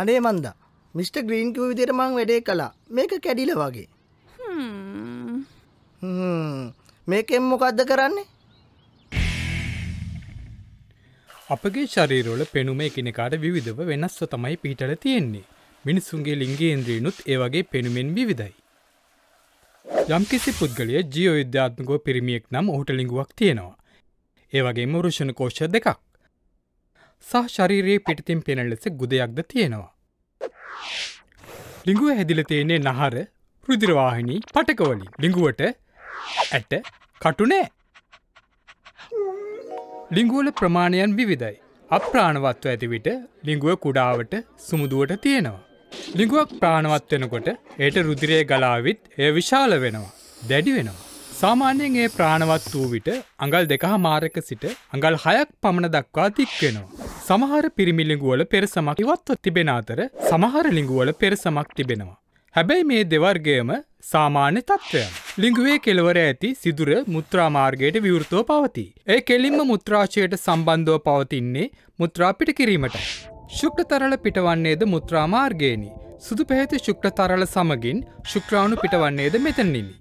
අනේ මන්ද මිට. ග්‍රීන් කිව් විදිර මං වැඩේ කලා මේක කැඩිල වගේ මේකෙන් මොකක්ද කරන්නේ අපගේ ශරීරෝල පෙනුම එකනකාට විවිධව වෙනස්ව තමයි පිහිටල තියෙන්නේ මිනිස්සුන්ගේ ලිංගේන්ද්‍රීනුත් ඒවගේ පෙනුමෙන් විවිධයි යම්කිසි පුද්ගලය ජීව විද්‍යාත්මකෝ පිරිමියෙක් නම් ඔහුට ලිංගුවක් තියෙනවා ඒවගේ මුරුෂණ කෝෂ දෙකක් සහ ශරීරයේ පිටිතින් පෙන ලෙස ගුදයක්ද තියෙනවා. ලිංගුව හැදිල තියෙන්නේ නහර රුදිරවාහිනී පටකවලින් ලිංගුවට ඇට කටුනෑ. ලිංගුවල ප්‍රමාණයන් විවිධයි. අප්‍රාණවත්ව ඇති විට ලිංගුව කුඩාවට සුමුදුවට තියෙනවා. ලිංගුවක් ප්‍රාණවත් වෙනකොට ඒට රුදිරය ගලාවිත් එය විශාල වෙනවා. දැඩි වෙනවා. සාමාන්‍යයෙන් ඒ ප්‍රාණවත් වූ විට අඟල් දෙකහ මාරක සිට අඟල් හයක් පමණ දක්වා තික්වෙනවා. සමහර පිරිමිලිඟුවල පෙරසමක් ඉවත්ව තිබෙන අතර සමහර ලිඟුවල පෙරසමක් තිබෙනවා. හැබැයි මේ දෙවර්ගයම සාමාන්‍ය තත්ත්වයන්. ලිංගුවේ කෙලවර ඇති සිදුර මුත්‍රාමාර්ගයට විවෘතව පවතිී. ඒ කෙලින්ම මුත්‍රාශයට සම්බන්ධව පවතින්නේ මුත්‍රාපිට කිරීමට. ශුක්්‍ර තරල පිටවන්නේද මුත්‍රාමාර්ගයනි. සුදු පැහැති ශුක්්‍ර තරල සමගින් ශුක්‍රාණු පිටවන්නේද මෙතැනිනි.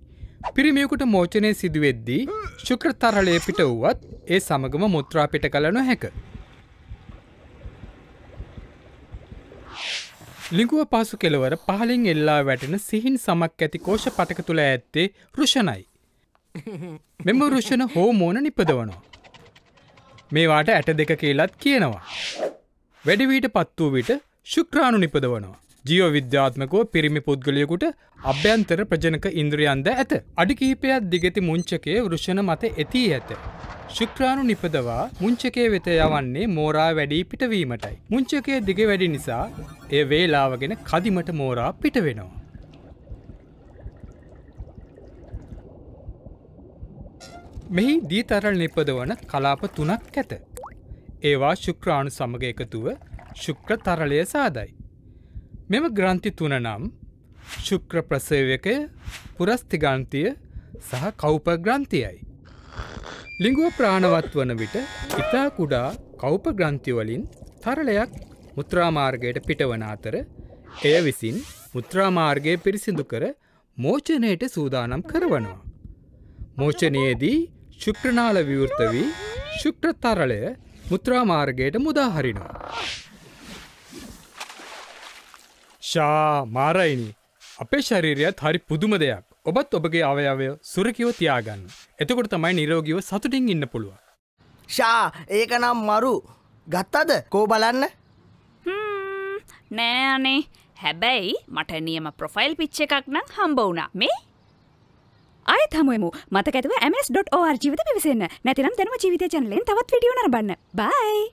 පිරිමියකුට මෝචනය සිදුවෙද්දී ශුක්‍ර තරලය පිට වුවත් ඒ සමගම මුත්‍රාපිට කල නොහැක. ලිගුව පහසු කෙලවර පහලින් එල්ලා වැටෙන සිහින් සමක් ඇති කෝෂ පටක තුළ ඇත්තේ රුෂණයි. මෙම රුෂණ හෝමෝන නිපදවනවා. මේවාට ඇට දෙක කියලත් කියනවා. වැඩිවීට පත් වූ විට ශුක්‍රාණු නිපදවනවා. ජීව විද්‍යාත්මකෝ පිරිමි පුද්ගලයකුට අභ්‍යන්තර ප්‍රජනක ඉන්ද්‍රියන්ද ඇත. අඩි කිහිපයක් දිගෙති මුංචකයේ වෘෂණ මත ඇතිී ඇත. ශුක්‍රාණු නිපදවා මුංචකය වෙත යවන්නේ මෝරා වැඩී පිටවීමටයි. මුංචකය දිග වැඩි නිසා එය වේලාවගෙන කදිමට මෝරා පිට වෙනවා. මෙහි දීතරල් නිපදවන කලාප තුනක් ඇත. ඒවා ශුක්‍රාණු සමග එකතුව ශුක්‍ර තරලය සාදයි. මෙම ග්‍රන්ථි තුන නම් ශුක්‍ර ප්‍රසේවකය පුරස්තිගන්තිය සහ කවුප ග්‍රන්තියයි. ලිංගුව ප්‍රාණවත් වන විට ඉතා කුඩා කවුප ග්‍රන්ථිවලින් තරලයක් මුත්‍රාමාර්ගයට පිටවන අතර එය විසින් මුත්‍රාමාර්ගය පිරිසිදු කර මෝචනයට සූදානම් කරවනවා. මෝචනයේදී ශුක්‍රනාල විවෘත වී ශුක්‍ර තරලය මුත්‍රාමාර්ගයට මුදාහරිනවා. ශා මාරයිනි අපේ ශරීරයත් හරි පුදුම දෙයක් ඔබත් ඔබගේ අවයාවය සුරකිව තියාගන්න. එතකොට තමයි නිරෝගීව සතුටින් ඉන්න පුළුවන්. ෂා ඒක නම් මරු ගත්තද කෝ බලන්න නෑ අනේ හැබැයි මට නියම ප්‍රොෆයිල් පිච්ච එකක් නම් හම්බ වුණා මේ අය තමයිමු මතකඇතුව ms.org ජීවිත පිවිසන්න නැතිනම් දැනුම ජීවිත චැනලෙන් තවත් විඩියෝ නරබන්න බයි.